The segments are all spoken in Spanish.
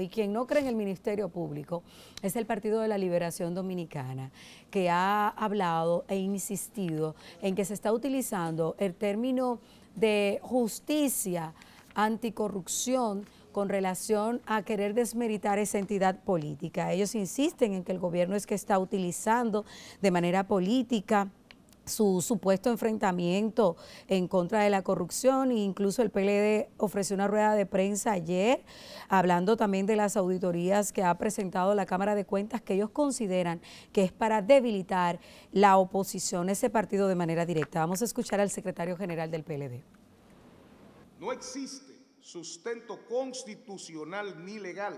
Y quien no cree en el Ministerio Público es el Partido de la Liberación Dominicana, que ha hablado e insistido en que se está utilizando el término de justicia anticorrupción con relación a querer desmeritar esa entidad política. Ellos insisten en que el gobierno es que está utilizando de manera política su supuesto enfrentamiento en contra de la corrupción e incluso el PLD ofreció una rueda de prensa ayer hablando también de las auditorías que ha presentado la Cámara de Cuentas que ellos consideran que es para debilitar la oposición, ese partido de manera directa. Vamos a escuchar al secretario general del PLD. No existe sustento constitucional ni legal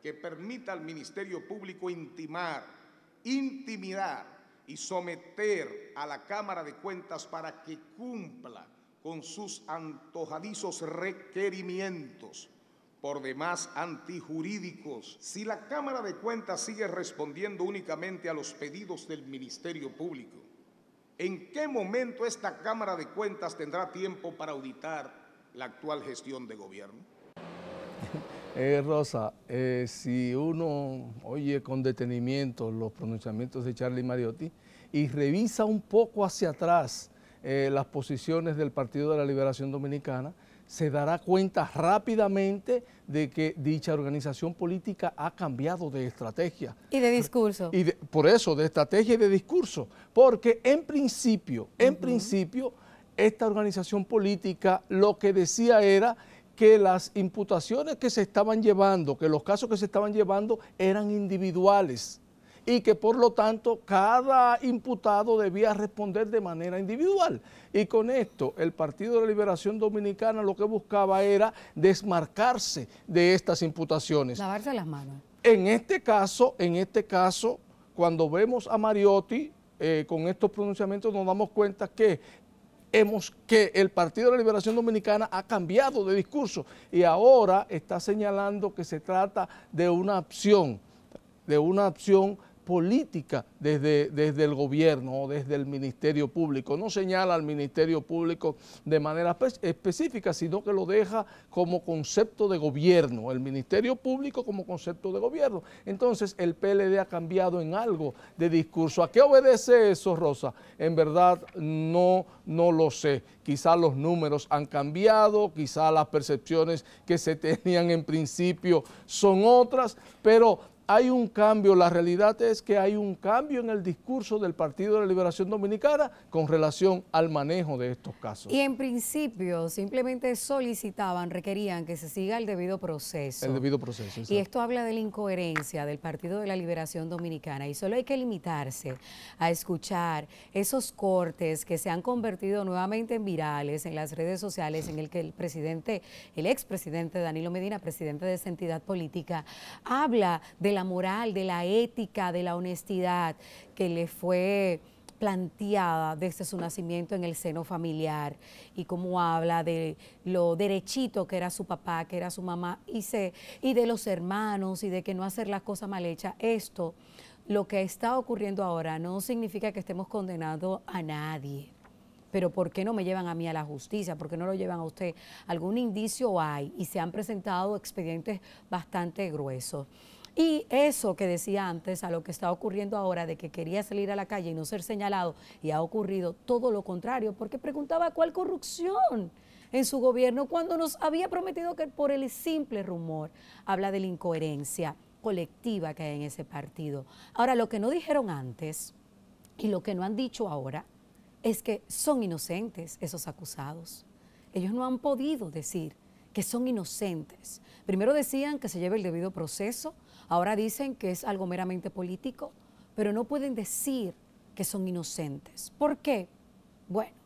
que permita al Ministerio Público intimar, intimidar y someter a la Cámara de Cuentas para que cumpla con sus antojadizos requerimientos, por demás antijurídicos. Si la Cámara de Cuentas sigue respondiendo únicamente a los pedidos del Ministerio Público, ¿en qué momento esta Cámara de Cuentas tendrá tiempo para auditar la actual gestión de gobierno? Eh, Rosa, eh, si uno oye con detenimiento los pronunciamientos de Charlie Mariotti y revisa un poco hacia atrás eh, las posiciones del Partido de la Liberación Dominicana, se dará cuenta rápidamente de que dicha organización política ha cambiado de estrategia. Y de discurso. Y por eso, de estrategia y de discurso. Porque en principio, en principio, esta organización política lo que decía era que las imputaciones que se estaban llevando, que los casos que se estaban llevando eran individuales y que por lo tanto cada imputado debía responder de manera individual. Y con esto el Partido de la Liberación Dominicana lo que buscaba era desmarcarse de estas imputaciones. Lavarse las manos. En este caso, en este caso, cuando vemos a Mariotti eh, con estos pronunciamientos nos damos cuenta que hemos que el Partido de la Liberación Dominicana ha cambiado de discurso y ahora está señalando que se trata de una opción de una opción política desde, desde el gobierno o desde el Ministerio Público. No señala al Ministerio Público de manera específica, sino que lo deja como concepto de gobierno, el Ministerio Público como concepto de gobierno. Entonces el PLD ha cambiado en algo de discurso. ¿A qué obedece eso, Rosa? En verdad no, no lo sé. Quizá los números han cambiado, quizá las percepciones que se tenían en principio son otras, pero hay un cambio, la realidad es que hay un cambio en el discurso del Partido de la Liberación Dominicana con relación al manejo de estos casos. Y en principio simplemente solicitaban, requerían que se siga el debido proceso. El debido proceso. Y esto habla de la incoherencia del Partido de la Liberación Dominicana y solo hay que limitarse a escuchar esos cortes que se han convertido nuevamente en virales en las redes sociales en el que el presidente, el expresidente Danilo Medina, presidente de esa entidad política, habla de la la moral, de la ética, de la honestidad que le fue planteada desde su nacimiento en el seno familiar y cómo habla de lo derechito que era su papá, que era su mamá y, y de los hermanos y de que no hacer las cosas mal hechas. Esto, lo que está ocurriendo ahora, no significa que estemos condenando a nadie. Pero ¿por qué no me llevan a mí a la justicia? ¿Por qué no lo llevan a usted? Algún indicio hay y se han presentado expedientes bastante gruesos. Y eso que decía antes a lo que está ocurriendo ahora de que quería salir a la calle y no ser señalado, y ha ocurrido todo lo contrario, porque preguntaba cuál corrupción en su gobierno cuando nos había prometido que por el simple rumor habla de la incoherencia colectiva que hay en ese partido. Ahora, lo que no dijeron antes y lo que no han dicho ahora es que son inocentes esos acusados. Ellos no han podido decir que son inocentes. Primero decían que se lleve el debido proceso, ahora dicen que es algo meramente político, pero no pueden decir que son inocentes. ¿Por qué? Bueno,